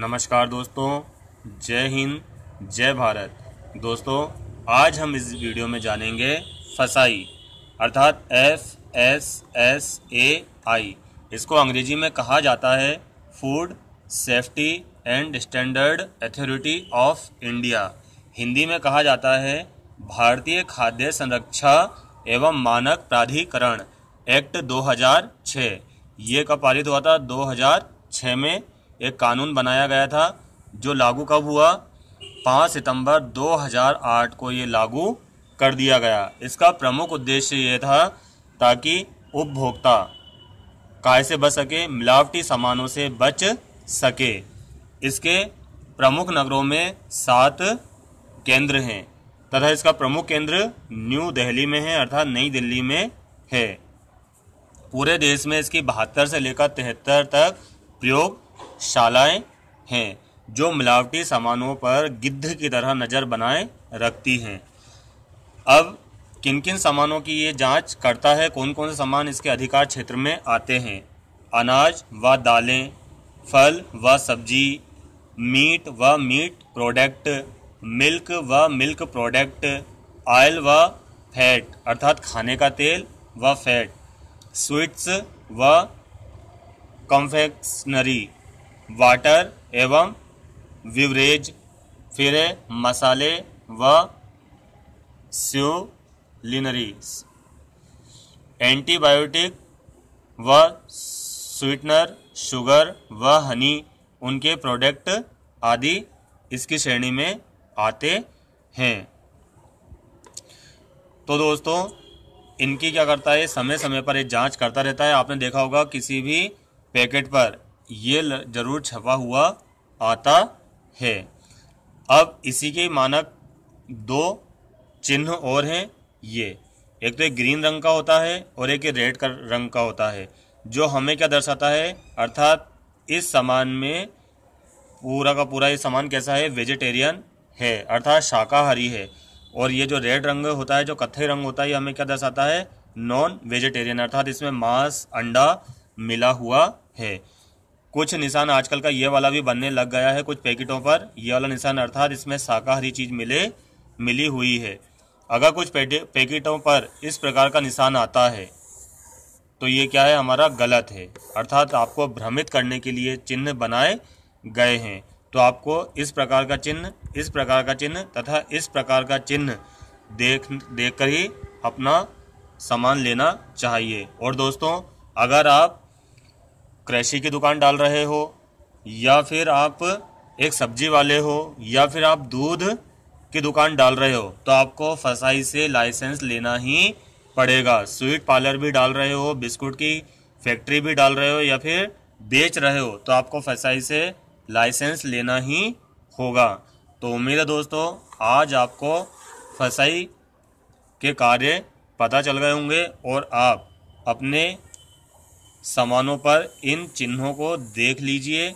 नमस्कार दोस्तों जय हिंद जय भारत दोस्तों आज हम इस वीडियो में जानेंगे फसाई अर्थात F S S A I इसको अंग्रेजी में कहा जाता है food safety and standard authority of India Hindi में कहा जाता है भारतीय खाद्य संरक्षा एवं मानक प्राधिकरण एक्ट 2006 ये कब पारित हुआ था 2006 में एक कानून बनाया गया था जो लागू कब हुआ पाँच सितंबर 2008 को ये लागू कर दिया गया इसका प्रमुख उद्देश्य ये था ताकि उपभोक्ता काय से बच सके मिलावटी सामानों से बच सके इसके प्रमुख नगरों में सात केंद्र हैं तथा इसका प्रमुख केंद्र न्यू दिल्ली में है अर्थात नई दिल्ली में है पूरे देश में इसकी बहत्तर से लेकर तिहत्तर तक प्रयोग शालाएं हैं जो मिलावटी सामानों पर गिद्ध की तरह नज़र बनाए रखती हैं अब किन किन सामानों की ये जांच करता है कौन कौन से सामान इसके अधिकार क्षेत्र में आते हैं अनाज व दालें फल व सब्जी मीट व मीट प्रोडक्ट मिल्क व मिल्क प्रोडक्ट ऑयल व फैट अर्थात खाने का तेल व फैट स्वीट्स व कन्फेक्शनरी वाटर एवं विवरेज फिर मसाले व स्यूलिनरी एंटीबायोटिक व स्वीटनर शुगर व हनी उनके प्रोडक्ट आदि इसकी श्रेणी में आते हैं तो दोस्तों इनकी क्या करता है समय समय पर ये जांच करता रहता है आपने देखा होगा किसी भी पैकेट पर ये ज़रूर छपा हुआ आता है अब इसी के मानक दो चिन्ह और हैं ये एक तो एक ग्रीन रंग का होता है और एक रेड रंग का होता है जो हमें क्या दर्शाता है अर्थात इस सामान में पूरा का पूरा ये सामान कैसा है वेजिटेरियन है अर्थात शाकाहारी है और ये जो रेड रंग होता है जो कत्थई रंग होता है ये हमें क्या दर्शाता है नॉन वेजिटेरियन अर्थात इसमें मांस अंडा मिला हुआ है कुछ निशान आजकल का ये वाला भी बनने लग गया है कुछ पैकेटों पर ये वाला निशान अर्थात इसमें शाकाहारी चीज़ मिले मिली हुई है अगर कुछ पैकेटों पर इस प्रकार का निशान आता है तो ये क्या है हमारा गलत है अर्थात आपको भ्रमित करने के लिए चिन्ह बनाए गए हैं तो आपको इस प्रकार का चिन्ह इस प्रकार का चिन्ह तथा इस प्रकार का चिन्ह देख देख कर ही अपना सामान लेना चाहिए और दोस्तों अगर आप कृषि की दुकान डाल रहे हो या फिर आप एक सब्जी वाले हो या फिर आप दूध की दुकान डाल रहे हो तो आपको फसाई से लाइसेंस लेना ही पड़ेगा स्वीट पार्लर भी डाल रहे हो बिस्कुट की फैक्ट्री भी डाल रहे हो या फिर बेच रहे हो तो आपको फसाई से लाइसेंस लेना ही होगा तो उम्मीद है दोस्तों आज आपको फसाई के कार्य पता चल गए होंगे और आप अपने सामानों पर इन चिन्हों को देख लीजिए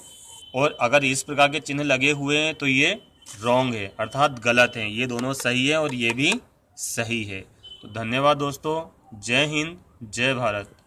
और अगर इस प्रकार के चिन्ह लगे हुए हैं तो ये रॉन्ग है अर्थात गलत हैं ये दोनों सही है और ये भी सही है तो धन्यवाद दोस्तों जय हिंद जय भारत